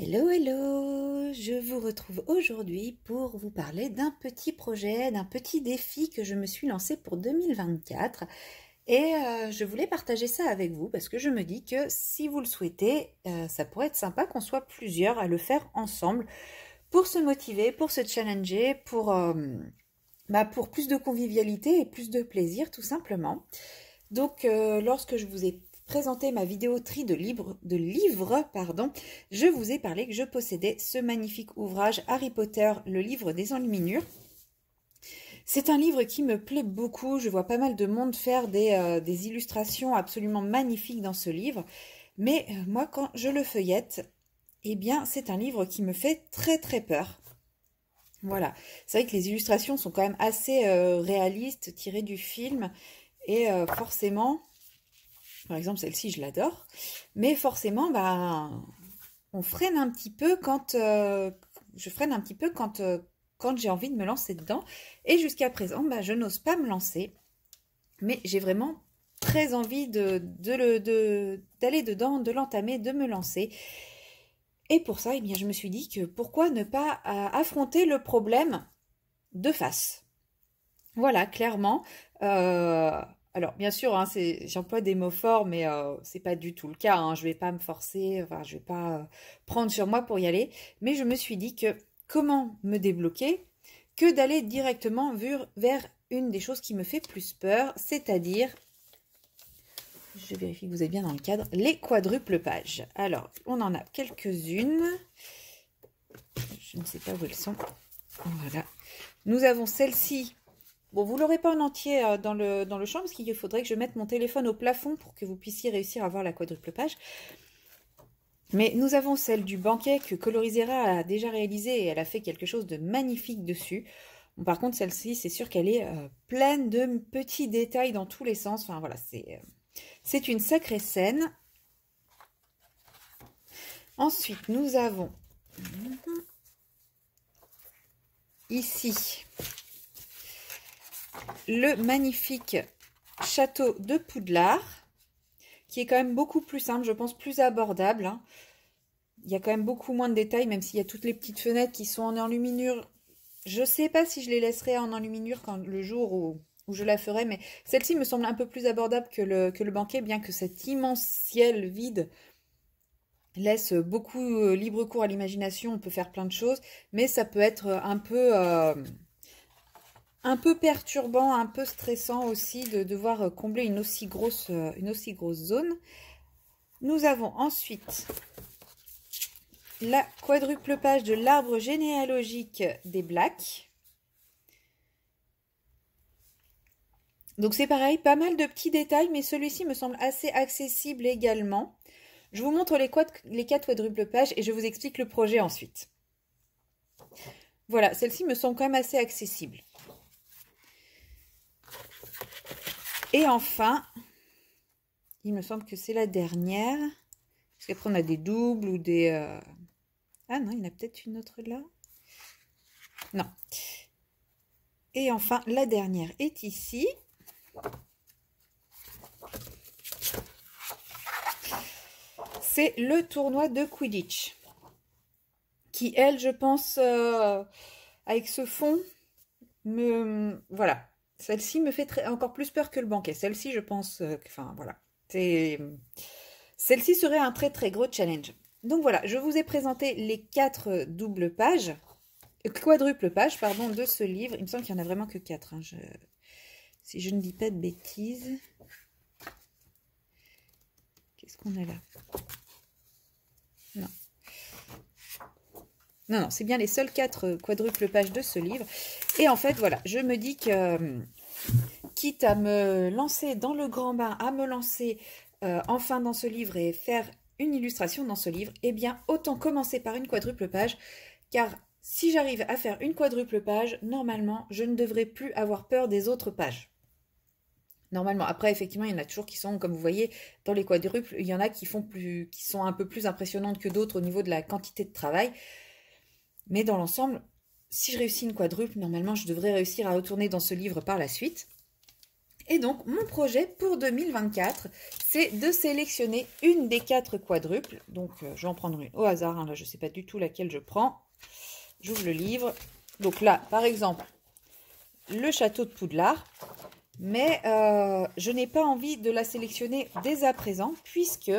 Hello, hello Je vous retrouve aujourd'hui pour vous parler d'un petit projet, d'un petit défi que je me suis lancé pour 2024. Et euh, je voulais partager ça avec vous parce que je me dis que si vous le souhaitez, euh, ça pourrait être sympa qu'on soit plusieurs à le faire ensemble pour se motiver, pour se challenger, pour, euh, bah, pour plus de convivialité et plus de plaisir tout simplement. Donc lorsque je vous ai Présenter ma vidéo tri de, livres. de livres, pardon, je vous ai parlé que je possédais ce magnifique ouvrage Harry Potter, le livre des enluminures. C'est un livre qui me plaît beaucoup, je vois pas mal de monde faire des, euh, illustrations absolument magnifiques dans ce livre, mais euh, moi quand je le feuillette, eh bien c'est un livre qui me fait très très peur. Voilà, c'est vrai que les illustrations sont quand même assez euh, réalistes, tirées du film, et forcément, par exemple, celle-ci, je l'adore. Mais forcément, ben, on freine un petit peu quand... Euh, je freine un petit peu quand, euh, quand j'ai envie de me lancer dedans. Et jusqu'à présent, bah, je n'ose pas me lancer. Mais j'ai vraiment très envie de d'aller de dedans, de l'entamer, de me lancer. Et pour ça, eh bien, je me suis dit que pourquoi ne pas euh, affronter le problème de face Voilà, clairement. Alors, bien sûr, hein, j'emploie des mots forts, mais ce euh, c'est pas du tout le cas. Je hein. Je vais pas me forcer, enfin, je vais pas euh, prendre sur moi pour y aller. Mais je me suis dit que comment me débloquer que d'aller directement vers une des choses qui me fait plus peur, c'est-à-dire, je vérifie que vous êtes bien dans le cadre, les quadruples pages. Alors, on en a quelques-unes. Je ne sais pas où elles sont. Voilà. Nous avons celle-ci Bon, vous ne l'aurez pas en entier euh, dans le, champ, parce qu'il faudrait que je mette mon téléphone au plafond pour que vous puissiez réussir à voir la quadruple page. Mais nous avons celle du banquet que Colorisera a déjà réalisée et elle a fait quelque chose de magnifique dessus. par contre, celle-ci, c'est sûr qu'elle est euh, pleine de petits détails dans tous les sens. Enfin, voilà, c'est euh, une sacrée scène. Ensuite, nous avons ici le magnifique château de Poudlard, qui est quand même beaucoup plus simple, je pense plus abordable. Hein. Il y a quand même beaucoup moins de détails, même s'il y a toutes les petites fenêtres qui sont en enluminure. Je ne sais pas si je les laisserai en enluminure le jour où, je la ferai, mais celle-ci me semble un peu plus abordable que le, que le banquet, bien que cet immense ciel vide laisse beaucoup euh, libre cours à l'imagination, on peut faire plein de choses, mais ça peut être euh, un peu... Euh, un peu perturbant, un peu stressant aussi de devoir euh, combler une aussi grosse, euh, une aussi grosse zone. Nous avons ensuite la quadruple page de l'arbre généalogique des Blacks. Donc c'est pareil, pas mal de petits détails, mais celui-ci me semble assez accessible également. Je vous montre les, quatre quadruples pages et je vous explique le projet ensuite. Voilà, celle-ci me semble quand même assez accessible. Et enfin, il me semble que c'est la dernière. Parce qu'après, on a des doubles ou des... Euh, ah non, il y en a peut-être une autre là. Non. Et enfin, la dernière est ici. C'est le tournoi de Quidditch. Qui, elle, je pense, euh, avec ce fond, me... Voilà. Celle-ci me fait encore plus peur que le banquet. Celle-ci, je pense, euh, enfin voilà. Celle-ci serait un très très gros challenge. Donc voilà, je vous ai présenté les quatre doubles pages, quadruples pages, pardon, de ce livre. Il me semble qu'il n'y en a vraiment que quatre. Hein. Si je ne dis pas de bêtises. Qu'est-ce qu'on a là Non. Non, non, c'est bien les seules quatre euh, quadruples pages de ce livre. Et en fait, voilà, je me dis que, euh, quitte à me lancer dans le grand bain, à me lancer euh, enfin dans ce livre et faire une illustration dans ce livre, eh bien, autant commencer par une quadruple page, car si j'arrive à faire une quadruple page, normalement, je ne devrais plus avoir peur des autres pages. Normalement, après, effectivement, il y en a toujours qui sont, comme vous voyez, dans les quadruples, il y en a qui sont un peu plus impressionnantes que d'autres au niveau de la quantité de travail. Mais dans l'ensemble, si je réussis une quadruple, normalement, je devrais réussir à retourner dans ce livre par la suite. Et donc, mon projet pour 2024, c'est de sélectionner une des quatre quadruples. Donc, euh, je vais en prendre une au hasard. Hein, là, je ne sais pas du tout laquelle je prends. J'ouvre le livre. Donc là, par exemple, le château de Poudlard. Mais euh, je n'ai pas envie de la sélectionner dès à présent, puisque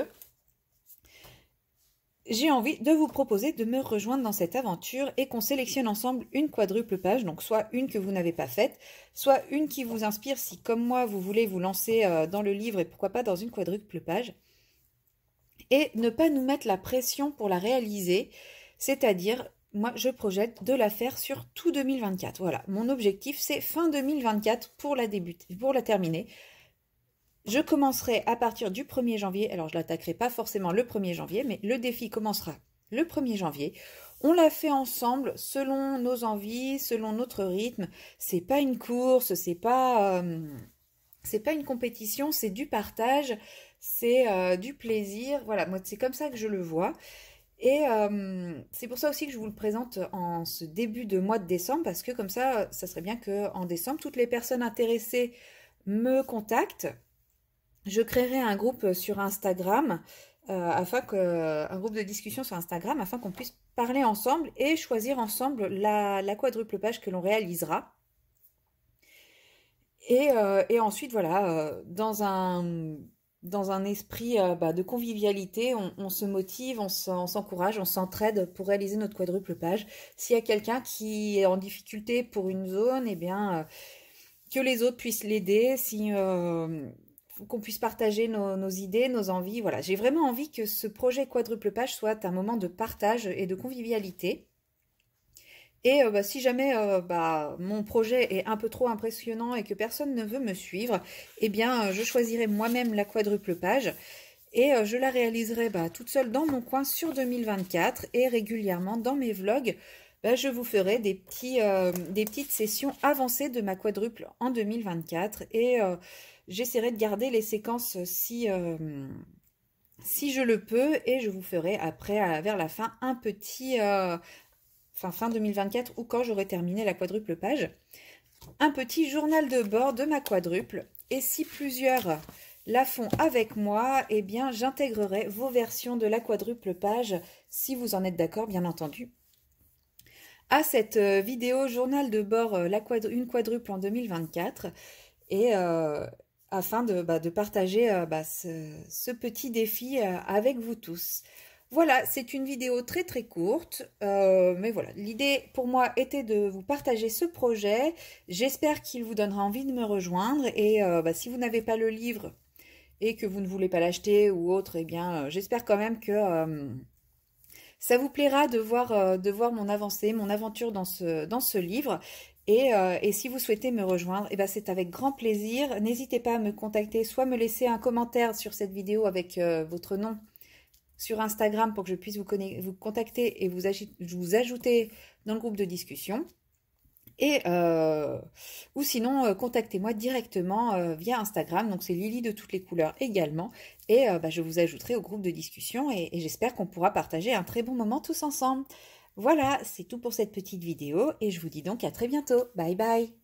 j'ai envie de vous proposer de me rejoindre dans cette aventure et qu'on sélectionne ensemble une quadruple page, donc soit une que vous n'avez pas faite, soit une qui vous inspire si, comme moi, vous voulez vous lancer euh, dans le livre et pourquoi pas dans une quadruple page. Et ne pas nous mettre la pression pour la réaliser, c'est-à-dire, moi, je projette de la faire sur tout 2024. Voilà, mon objectif, c'est fin 2024 pour la, débuter, pour la terminer. Je commencerai à partir du 1er janvier. Alors, je ne l'attaquerai pas forcément le 1er janvier, mais le défi commencera le 1er janvier. On l'a fait ensemble selon nos envies, selon notre rythme. Ce n'est pas une course, c'est pas euh, pas une compétition, c'est du partage, c'est euh, du plaisir. Voilà, moi c'est comme ça que je le vois. Et euh, c'est pour ça aussi que je vous le présente en ce début de mois de décembre parce que comme ça, ça serait bien qu'en décembre toutes les personnes intéressées me contactent je créerai un groupe euh, sur Instagram, euh, afin que, euh, un groupe de discussion sur Instagram, afin qu'on puisse parler ensemble et choisir ensemble la, quadruple page que l'on réalisera. Et, ensuite, voilà, dans un, dans un esprit bah, de convivialité, on, se motive, on s'encourage, on s'entraide pour réaliser notre quadruple page. S'il y a quelqu'un qui est en difficulté pour une zone, eh bien, que les autres puissent l'aider. Si, qu'on puisse partager nos, idées, nos envies. Voilà, j'ai vraiment envie que ce projet quadruple page soit un moment de partage et de convivialité. Et euh, bah, si jamais euh, bah, mon projet est un peu trop impressionnant et que personne ne veut me suivre, eh bien, euh, je choisirai moi-même la quadruple page et je la réaliserai bah, toute seule dans mon coin sur 2024 et régulièrement dans mes vlogs bah, je vous ferai des, petits, euh, des petites sessions avancées de ma quadruple en 2024 et euh, j'essaierai de garder les séquences si, euh, si je le peux et je vous ferai après, vers la fin, un petit, fin fin 2024 ou quand j'aurai terminé la quadruple page, un petit journal de bord de ma quadruple et si plusieurs la font avec moi, et eh bien j'intégrerai vos versions de la quadruple page si vous en êtes d'accord bien entendu à cette euh, vidéo journal de bord euh, la une quadruple en 2024 et euh, afin de, bah, de partager bah, ce, petit défi avec vous tous. Voilà, c'est une vidéo très très courte, mais voilà, l'idée pour moi était de vous partager ce projet. J'espère qu'il vous donnera envie de me rejoindre et bah, si vous n'avez pas le livre et que vous ne voulez pas l'acheter ou autre, eh bien j'espère quand même que ça vous plaira de voir, euh, de voir mon avancée, mon aventure dans ce, dans ce livre. Et, euh, et, si vous souhaitez me rejoindre, eh ben c'est avec grand plaisir. N'hésitez pas à me contacter, soit me laisser un commentaire sur cette vidéo avec euh, votre nom sur Instagram pour que je puisse vous, vous contacter et vous ajouter dans le groupe de discussion. Et euh, ou sinon, euh, contactez-moi directement euh, via Instagram. Donc c'est Lily de toutes les couleurs également. Et bah, je vous ajouterai au groupe de discussion et j'espère qu'on pourra partager un très bon moment tous ensemble. Voilà, c'est tout pour cette petite vidéo et je vous dis donc à très bientôt. Bye bye